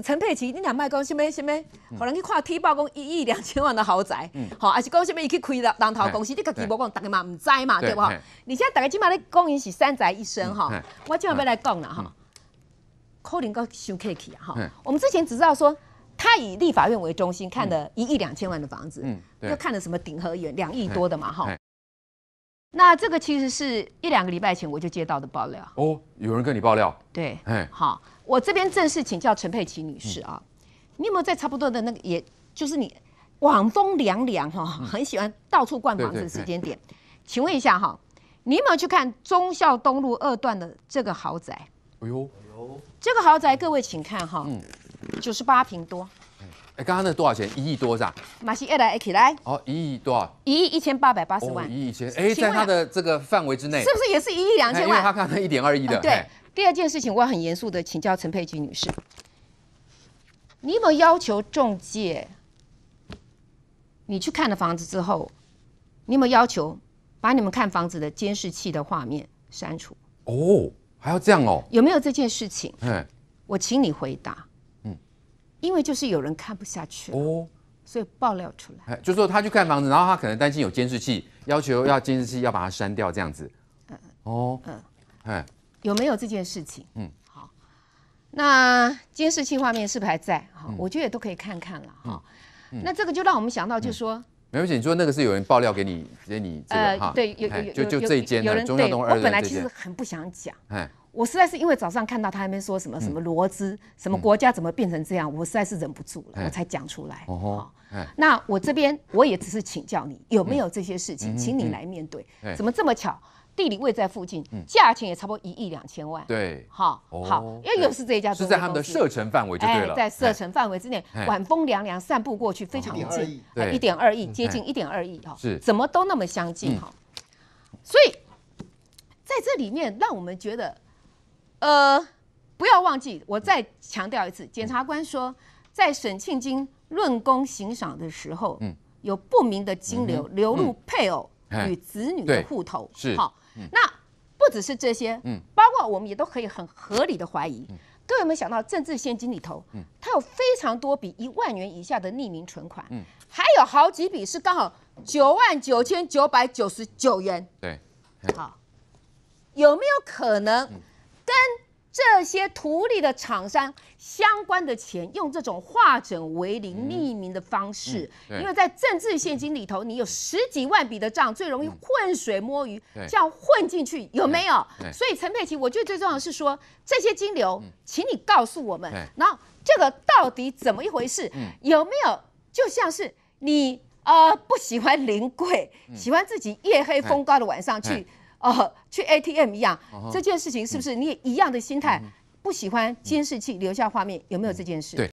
陈佩琪，你两卖讲什么什么？可能去看 T 报讲一亿两千万的豪宅，吼，还是讲什么？伊去开了当头公司，你家己无讲，大家嘛唔知嘛，对不？你现在大家起码咧公认是三宅一生，哈，我今晚要来讲了哈，可能够收客气啊，哈。我们之前只知道说他以立法院为中心看了一亿两千万的房子，嗯，又看了什么鼎和园两亿多的嘛，哈。那这个其实是一两个礼拜前我就接到的爆料哦，有人跟你爆料？对，哎，好，我这边正式请教陈佩琪女士啊，你有没有在差不多的那个，也就是你晚风凉凉哈，很喜欢到处逛房子的时间点？请问一下哈，你有没有去看忠孝东路二段的这个豪宅？哎呦，哎呦，这个豪宅各位请看哈，嗯，九十八平多。哎，刚刚那多少钱？一亿多是吧？马西，来，来，起来。哦，一亿多少？一亿一千八百八十万。一亿千，哎，在他的这个范围之内，是不是也是一亿两千万？因为他看到一点二亿的。对，第二件事情，我很严肃的请教陈佩君女士，你有没有要求中介？你去看了房子之后，你有没有要求把你们看房子的监视器的画面删除？哦，还要这样哦？有没有这件事情？嗯，我请你回答。因为就是有人看不下去，哦，所以爆料出来。就说他去看房子，然后他可能担心有监视器，要求要监视器要把它删掉这样子。嗯。哦。嗯。哎，有没有这件事情？嗯。好。那监视器画面是不是还在？哈，我觉得都可以看看了哈。那这个就让我们想到，就说。没关系，你说那个是有人爆料给你，给你这个哈，对，有有就就这一间的中央东二对，我本来其实很不想讲，哎，我实在是因为早上看到他们说什么什么罗资，什么国家怎么变成这样，我实在是忍不住了，我才讲出来。哦那我这边我也只是请教你有没有这些事情，请你来面对。哎，怎么这么巧？地理位在附近，价钱也差不多一亿两千万。对，好，好，又又是这一家。是在他们的射程范围就对了，在射程范围之内，晚风凉凉，散步过去非常近，一点二亿，接近一点二亿哈。是，怎么都那么相近哈。所以在这里面，让我们觉得，呃，不要忘记，我再强调一次，检察官说，在沈庆金论功行赏的时候，嗯，有不明的金流流入配偶与子女的户头，是好。那不只是这些，嗯，包括我们也都可以很合理的怀疑，各位有没有想到政治现金里头，它有非常多笔一万元以下的匿名存款，还有好几笔是刚好九万九千九百九十九元，对，好，有没有可能跟？这些图利的厂商相关的钱，用这种化整为零、匿名的方式，因为在政治现金里头，你有十几万笔的账，最容易浑水摸鱼，样混进去有没有？所以陈佩琪，我觉得最重要是说这些金流，请你告诉我们，然后这个到底怎么一回事？有没有就像是你呃不喜欢临柜，喜欢自己夜黑风高的晚上去？哦，去 ATM 一样，这件事情是不是你也一样的心态？不喜欢监视器留下画面，有没有这件事？对。